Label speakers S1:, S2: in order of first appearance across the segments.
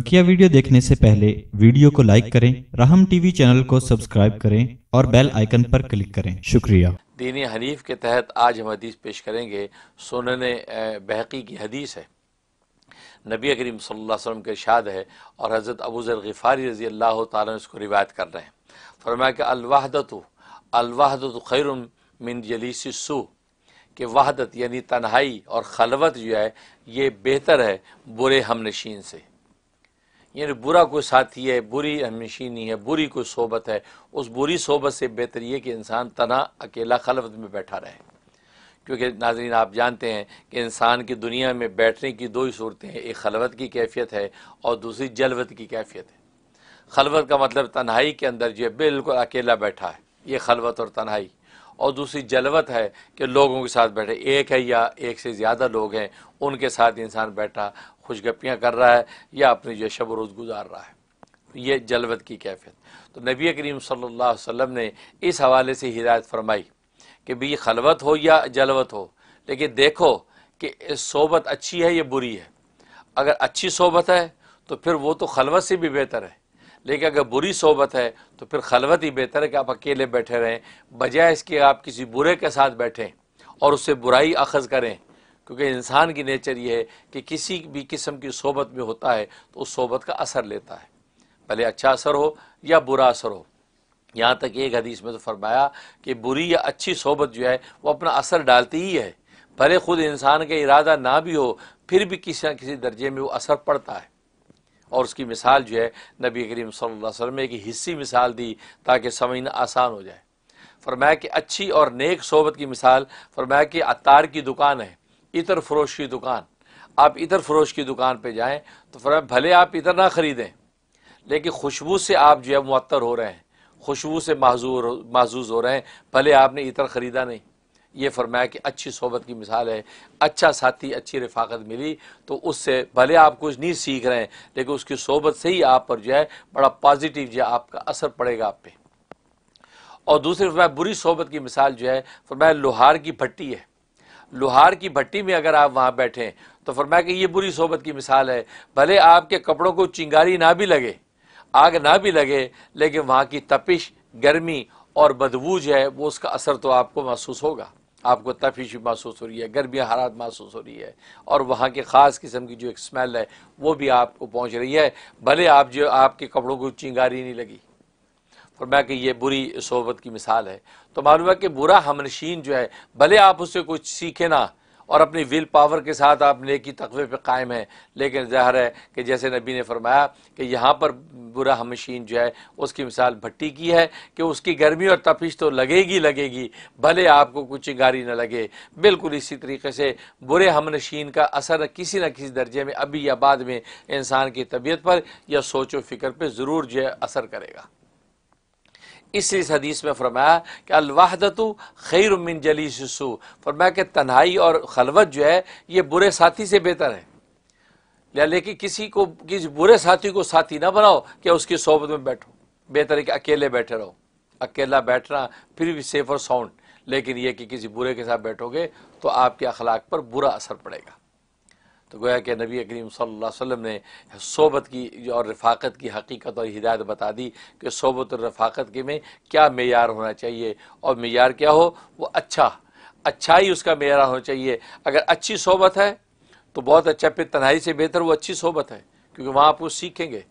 S1: बकिया वीडियो देखने से पहले वीडियो को लाइक करें रहम टीवी चैनल को सब्सक्राइब करें और बेल आइकन पर क्लिक करें शुक्रिया दीन हनीफ के तहत आज हम हदीस पेश करेंगे सोनन बहकी की हदीस है नबी करीम वसल्लम के शाद है और हज़रत अबूज़र गफ़ारी रज़ी अल्लाह तारा रिवायत कर रहे हैं फरमाया कि अलवाहदत अलवाहदत खैर मिन जलीसी सू कि वहादत यानी तन्हाई और खलवत जो है ये बेहतर है बुरे हमनशीन से यानी बुरा कोई साथी है बुरी मशीनी है बुरी कोई सोबत है उस बुरी सोबत से बेहतर ये कि इंसान तना अकेला खलबत में बैठा रहे क्योंकि नाजरीन आप जानते हैं कि इंसान की दुनिया में बैठने की दो ही सूरतें हैं एक खलवत की कैफियत है और दूसरी जलवत की कैफियत है खलवत का मतलब तन्हाई के अंदर जो है बिल्कुल अकेला बैठा है ये खलवत और तन्हाई और दूसरी जलवत है कि लोगों के साथ बैठे एक है या एक से ज़्यादा लोग हैं उनके साथ इंसान बैठा खुशगपियाँ कर रहा है या अपनी जो शब रोज़ गुजार रहा है ये जलवत की कैफियत तो नबी करीम सल्ला वसम ने इस हवाले से हिदायत फरमाई कि भाई खलवत हो या जलवत हो लेकिन देखो कि सोबत अच्छी है या बुरी है अगर अच्छी सोबत है तो फिर वो तो खलवत से भी बेहतर है लेकिन अगर बुरी सोबत है तो फिर खलवत ही बेहतर है कि आप अकेले बैठे रहें बजाय इसके आप किसी बुरे के साथ बैठें और उससे बुराई अखज़ करें क्योंकि इंसान की नेचर यह है कि किसी भी किस्म की सोबत में होता है तो उस सोबत का असर लेता है भले अच्छा असर हो या बुरा असर हो यहाँ तक एक हदीस में तो फरमाया कि बुरी या अच्छी सोबत जो है वो अपना असर डालती ही है भले ख़ुद इंसान का इरादा ना भी हो फिर भी किसी न किसी दर्जे में वो असर पड़ता है और उसकी मिसाल जो है नबी करीम सल्लल्लाहु अलैहि वसल्लम ने एक हिस्सी मिसाल दी ताकि समझना आसान हो जाए फरमाया कि अच्छी और नेक सोबत की मिसाल फरमाया कि अतार की दुकान है इतर फरोश की दुकान आप इतर फरोश की दुकान पर जाएँ तो फरमा भले आप इतर ना ख़रीदें लेकिन खुशबू से आप जो है मअतर हो रहे हैं खुशबू से महजूर महजूज हो रहे हैं भले आपने इतर ख़रीदा नहीं ये फरमाया कि अच्छी सोबत की मिसाल है अच्छा साथी अच्छी रफाकत मिली तो उससे भले आप कुछ नहीं सीख रहे हैं लेकिन उसकी सोबत से ही आप पर जो है बड़ा पॉजिटिव जो है आपका असर पड़ेगा आप पे और दूसरी फरमाया बुरी सोबत की मिसाल जो है फरमाया लोहार की भट्टी है लोहार की भट्टी में अगर आप वहाँ बैठें तो फरमा कि ये बुरी सोबत की मिसाल है भले आपके कपड़ों को चिंगारी ना भी लगे आग ना भी लगे लेकिन वहाँ की तपिश गर्मी और बदबू जो है वो उसका असर तो आपको महसूस होगा आपको तफिश भी महसूस हो रही है गर्मी हारात महसूस हो रही है और वहाँ के ख़ास किस्म की जो एक स्मेल है वो भी आपको पहुँच रही है भले आप जो आपके कपड़ों को चिंगारी नहीं लगी मैं कि ये बुरी सोहबत की मिसाल है तो मालूम है कि बुरा हमनशीन जो है भले आप उससे कुछ सीखें ना और अपनी विल पावर के साथ आप नेकी तकवे पे कायम है लेकिन ज़ाहिर है कि जैसे नबी ने फरमाया कि यहाँ पर बुरा हमशीन जो है उसकी मिसाल भट्टी की है कि उसकी गर्मी और तपिश तो लगेगी लगेगी भले आपको कुछ चिंगारी न लगे बिल्कुल इसी तरीके से बुरे हमनशीन का असर किसी न किसी दर्जे में अभी या बाद में इंसान की तबीयत पर या सोचो फिक्र पर ज़रूर जो है असर करेगा इसलिए इस हदीस में फरमाया कि अलवाहदतु खैर मिन जलीसू फरमाया कि तन्हाई और खलवत जो है ये बुरे साथी से बेहतर है लेकिन किसी को किसी बुरे साथी को साथी ना बनाओ कि उसकी सोबत में बैठो बेहतर है कि अकेले बैठे रहो अकेला बैठना फिर भी सेफ और साउंड लेकिन यह कि किसी बुरे के साथ बैठोगे तो आपके अखलाक पर बुरा असर पड़ेगा तो गोया कि नबी करीम वसल्लम ने सोबत की और रफाकत की हकीकत और हिदायत बता दी कि सोबत और रफाकत के में क्या मैार होना चाहिए और मैार क्या हो वो अच्छा अच्छा ही उसका मैार होना चाहिए अगर अच्छी सोबत है तो बहुत अच्छा फिर तन्हाई से बेहतर वो अच्छी सोबत है क्योंकि वहाँ आप कुछ सीखेंगे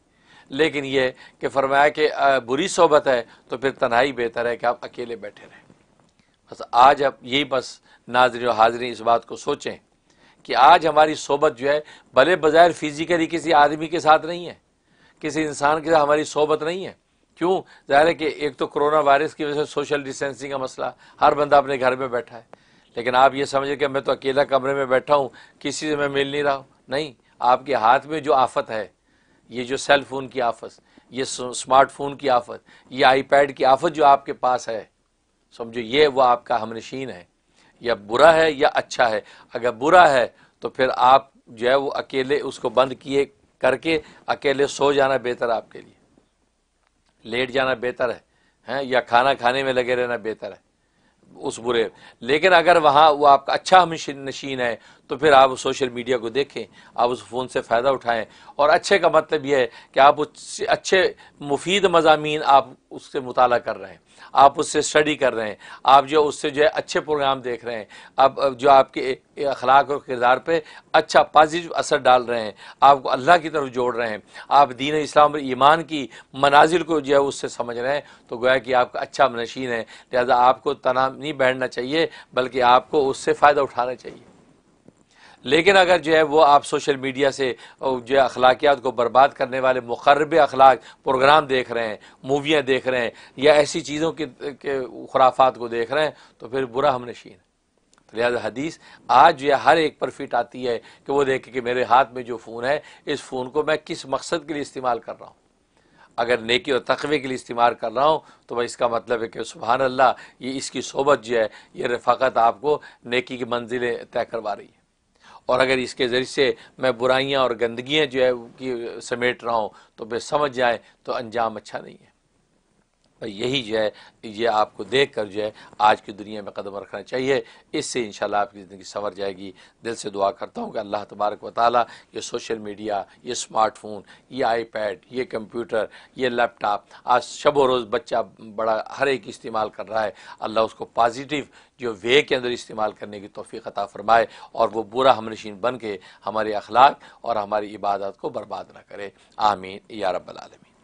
S1: लेकिन ये कि फरमाया कि बुरी सोबत है तो फिर तन्हाई बेहतर है कि आप अकेले बैठे रहें बस आज आप यही बस नाजरी हाजरी इस बात को सोचें कि आज हमारी सोबत जो है भले बज़ाहिर फिज़िकली किसी आदमी के साथ नहीं है किसी इंसान के साथ हमारी सोबत नहीं है क्यों ज़ाहिर है कि एक तो कोरोना वायरस की वजह से सोशल डिस्टेंसिंग का मसला हर बंदा अपने घर में बैठा है लेकिन आप ये समझे कि मैं तो अकेला कमरे में बैठा हूँ किसी से मैं मिल नहीं रहा हूँ नहीं आपके हाथ में जो आफत है ये जो सेल फ़ोन की आफत ये स्मार्टफोन की आफत ये आईपैड की आफत जो आपके पास है समझो ये वो आपका हमनशीन है या बुरा है या अच्छा है अगर बुरा है तो फिर आप जो है वो अकेले उसको बंद किए करके अकेले सो जाना बेहतर आपके लिए लेट जाना बेहतर है हैं या खाना खाने में लगे रहना बेहतर है उस बुरे लेकिन अगर वहाँ वो आपका अच्छा नशीन है तो फिर आप सोशल मीडिया को देखें आप उस फ़ोन से फ़ायदा उठाएं और अच्छे का मतलब यह है कि आप उससे अच्छे मुफीद मजामी आप उससे मुताल कर रहे हैं आप उससे स्टडी कर रहे हैं आप जो उससे जो है अच्छे प्रोग्राम देख रहे हैं आप जो आपके अखलाक और किरदार पर अच्छा पॉजिटिव असर डाल रहे हैं आपको अल्लाह की तरफ जोड़ रहे हैं आप दीन इस्लाम और ईमान की मनाजिल को जो है उससे समझ रहे हैं तो गोया कि आपका अच्छा नशीन है लिहाजा आपको तनाव नहीं बैठना चाहिए बल्कि आपको उससे फ़ायदा उठाना चाहिए लेकिन अगर जो है वो आप सोशल मीडिया से जो है अखलाकियात को बर्बाद करने वाले मुखरब अखलाक प्रोग्राम देख रहे हैं मूवियाँ देख रहे हैं या ऐसी चीज़ों के खुराफात को देख रहे हैं तो फिर बुरा हम नशीन है तो लिहाजा हदीस आज जो है हर एक पर फिट आती है कि वो देखे कि मेरे हाथ में जो फ़ोन है इस फ़ोन को मैं किस मकसद के लिए इस्तेमाल कर रहा हूँ अगर नेकी और तकवे के लिए इस्तेमाल कर रहा हूँ तो भाई इसका मतलब है कि सुबहान ये इसकी सोबत जो है ये रफाकत आपको नेकी की मंजिलें तय करवा रही है और अगर इसके ज़रिए से मैं बुराइयाँ और गंदगियाँ जो है कि समेट रहा हूँ तो वे समझ जाए तो अंजाम अच्छा नहीं है यही जो है ये आपको देख कर जो है आज की दुनिया में कदम रखना चाहिए इससे इन आपकी ज़िंदगी संवर जाएगी दिल से दुआ करता हूँ कि अल्लाह तबारक व ताली ये सोशल मीडिया ये स्मार्टफोन ये आई पैड ये कंप्यूटर ये लैपटॉप आज शब रोज़ बच्चा बड़ा हर एक इस्तेमाल कर रहा है अल्लाह उसको पॉजिटिव जो वे के अंदर इस्तेमाल करने की तोफ़ी अता फ़रमाए और वो बुरा हमनशीन बन के हमारे अखलाक और हमारी इबादत को बर्बाद ना करे आमीन या रबालमी